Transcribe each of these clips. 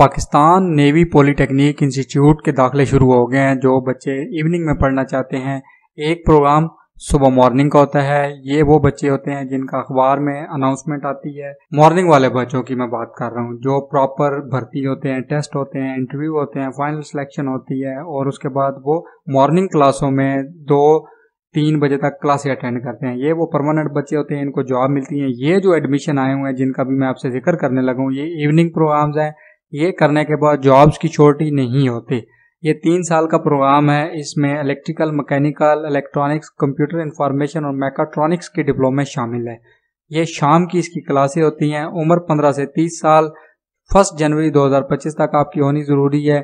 Pakistan navy polytechnic institute के दाखिले शुरू हो गए हैं जो बच्चे इवनिंग में पढ़ना चाहते हैं एक प्रोग्राम सुबह मॉर्निंग का होता है ये वो बच्चे होते हैं जिनका अखबार में अनाउंसमेंट आती है मॉर्निंग वाले बच्चों की मैं बात कर रहा हूँ जो प्रॉपर भर्ती होते हैं टेस्ट होते हैं इंटरव्यू होते हैं फाइनल सिलेक्शन होती है और उसके बाद वो मॉर्निंग क्लासों में दो तीन बजे तक क्लासे अटेंड करते हैं ये वो परमानेंट बच्चे होते हैं इनको जॉब मिलती है ये जो एडमिशन आए हुए हैं जिनका भी मैं आपसे जिक्र करने लगा ये इवनिंग प्रोग्राम्स हैं ये करने के बाद जॉब्स की छोटी नहीं होती ये तीन साल का प्रोग्राम है इसमें electrical mechanical electronics computer information और मैकाट्रॉनिक्स की डिप्लोमे शामिल है ये शाम की इसकी क्लासें होती हैं उम्र पंद्रह से तीस साल फर्स्ट जनवरी 2025 तक आपकी होनी ज़रूरी है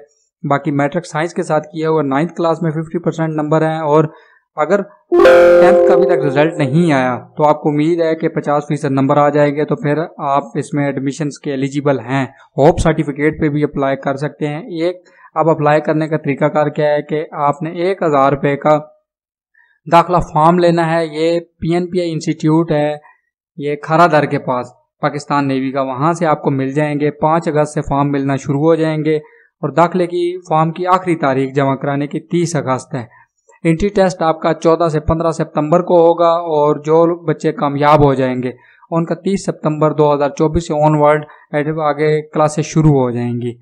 बाकी मैट्रिक साइंस के साथ किया हुआ नाइन्थ क्लास में 50 परसेंट नंबर हैं और अगर टेंथ का अभी तक रिजल्ट नहीं आया तो आपको उम्मीद है कि पचास फीसद नंबर आ जाएंगे तो फिर आप इसमें एडमिशन के एलिजिबल हैं होप सर्टिफिकेट पे भी अप्लाई कर सकते हैं एक अब अप्लाई करने का तरीकाकार क्या है कि आपने एक हज़ार रुपये का दाखिला फॉर्म लेना है ये P N P I institute है ये खरा दर के पास पाकिस्तान नेवी का वहाँ से आपको मिल जाएंगे पाँच अगस्त से फॉर्म मिलना शुरू हो जाएंगे और दाखिले की फॉर्म की आखिरी तारीख जमा कराने की तीस अगस्त है एंट्री टेस्ट आपका 14 से 15 सितंबर को होगा और जो बच्चे कामयाब हो जाएंगे उनका 30 सितंबर 2024 से ऑनवर्ड आगे क्लासेस शुरू हो जाएंगी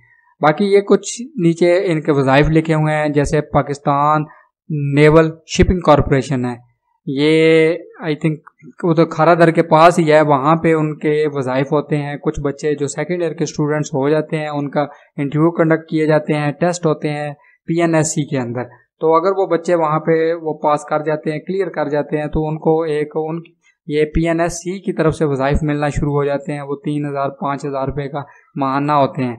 बाकी ये कुछ नीचे इनके वज़ाइफ लिखे हुए हैं जैसे पाकिस्तान नेवल शिपिंग कॉरपोरेशन है ये आई थिंक वो तो खारा दर के पास ही है वहाँ पे उनके वज़ाइफ होते हैं कुछ बच्चे जो सेकेंड ईयर के स्टूडेंट्स हो जाते हैं उनका इंटरव्यू कंडक्ट किए जाते हैं टेस्ट होते हैं पीएनएससी के अंदर तो अगर वो बच्चे वहाँ पे वो पास कर जाते हैं क्लियर कर जाते हैं तो उनको एक उन ये पी एन एस सी की तरफ से वज़ाइफ मिलना शुरू हो जाते हैं वो तीन हज़ार पाँच हज़ार रुपये का महाना होते हैं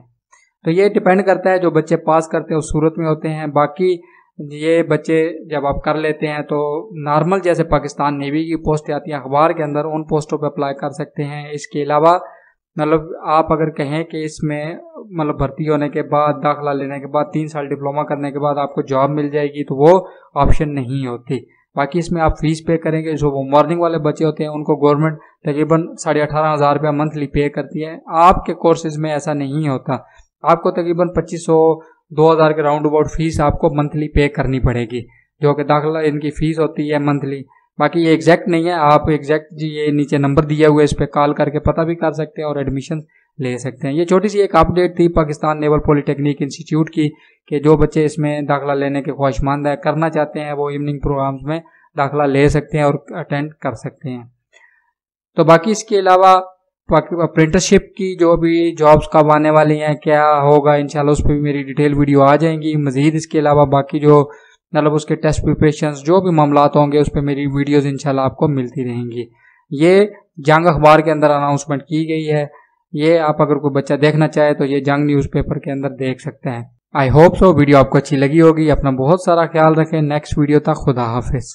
तो ये डिपेंड करता है जो बच्चे पास करते हैं उस सूरत में होते हैं बाकी ये बच्चे जब आप कर लेते हैं तो नॉर्मल जैसे पाकिस्तान नेवी की पोस्टें आती हैं अखबार के अंदर उन पोस्टों पर अप्लाई कर सकते हैं इसके अलावा मतलब आप अगर कहें कि इसमें मतलब भर्ती होने के बाद दाखिला लेने के बाद तीन साल डिप्लोमा करने के बाद आपको जॉब मिल जाएगी तो वो ऑप्शन नहीं होती बाकी इसमें आप फीस पे करेंगे जो वो मॉर्निंग वाले बच्चे होते हैं उनको गवर्नमेंट तकरीबन साढ़े अठारह हज़ार रुपया मंथली पे करती है आपके कोर्सेज में ऐसा नहीं होता आपको तकरीबन पच्चीस सौ दो हज़ार के राउंड अबाउट फीस आपको मंथली पे करनी पड़ेगी जो कि दाखिला इनकी फ़ीस होती है मंथली बाकी ये एग्जैक्ट नहीं है आप एग्जैक्ट ये नीचे नंबर दिया हुआ है इस पर कॉल करके पता भी कर सकते हैं और एडमिशन ले सकते हैं ये छोटी सी एक अपडेट थी पाकिस्तान नेवल पॉलीटेक्निक इंस्टीट्यूट की कि जो बच्चे इसमें दाखिला लेने के ख्वाहिशमंद है करना चाहते हैं वो इवनिंग प्रोग्राम्स में दाखिला ले सकते हैं और अटेंड कर सकते हैं तो बाकी इसके अलावा अप्रेंटिसशिप की जो भी जॉब्स कब आने वाली हैं क्या होगा इंशाल्लाह उस पर भी मेरी डिटेल वीडियो आ जाएंगी मज़ीद इसके अलावा बाकी जो मतलब उसके टेस्ट प्रिपरेशन जो भी मामला होंगे उस पर मेरी वीडियोज़ इनशाला आपको मिलती रहेंगी ये जंग अखबार के अंदर अनाउंसमेंट की गई है ये आप अगर कोई बच्चा देखना चाहे तो ये जंग न्यूज़पेपर के अंदर देख सकते हैं आई होप सो वीडियो आपको अच्छी लगी होगी अपना बहुत सारा ख्याल रखें नेक्स्ट वीडियो तक खुदा हाफिज